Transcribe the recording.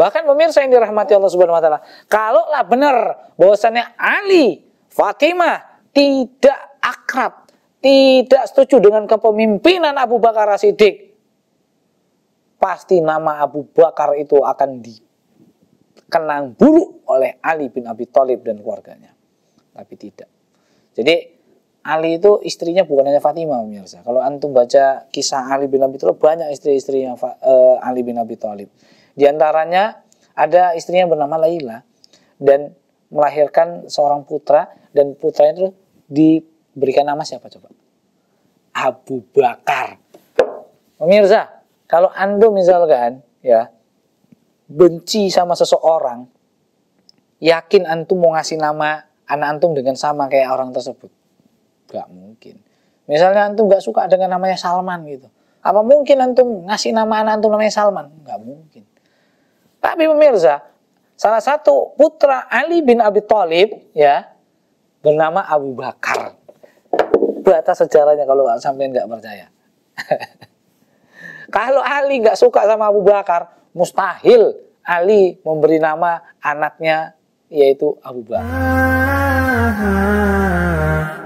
Bahkan pemirsa yang dirahmati Allah Subhanahu wa taala, kalaulah benar bahwasannya Ali, Fatimah tidak akrab, tidak setuju dengan kepemimpinan Abu Bakar Siddiq, pasti nama Abu Bakar itu akan dikenang buruk oleh Ali bin Abi Thalib dan keluarganya. Tapi tidak. Jadi Ali itu istrinya bukan hanya Fatimah pemirsa. Kalau antum baca kisah Ali bin Abi Thalib banyak istri-istrinya uh, Ali bin Abi Thalib. Di antaranya ada istrinya bernama Laila dan melahirkan seorang putra dan putranya itu diberikan nama siapa coba? Abu Bakar. Pemirsa, kalau antum misalkan ya benci sama seseorang, yakin antum mau ngasih nama anak antum dengan sama kayak orang tersebut Gak mungkin. Misalnya antum gak suka dengan namanya Salman gitu. Apa mungkin antum ngasih nama anak antum namanya Salman? Gak mungkin. Tapi pemirsa, salah satu putra Ali bin Abi Thalib ya bernama Abu Bakar. Batas sejarahnya kalau sampean nggak percaya. kalau Ali nggak suka sama Abu Bakar, mustahil Ali memberi nama anaknya yaitu Abu Bakar. Ah, ah, ah.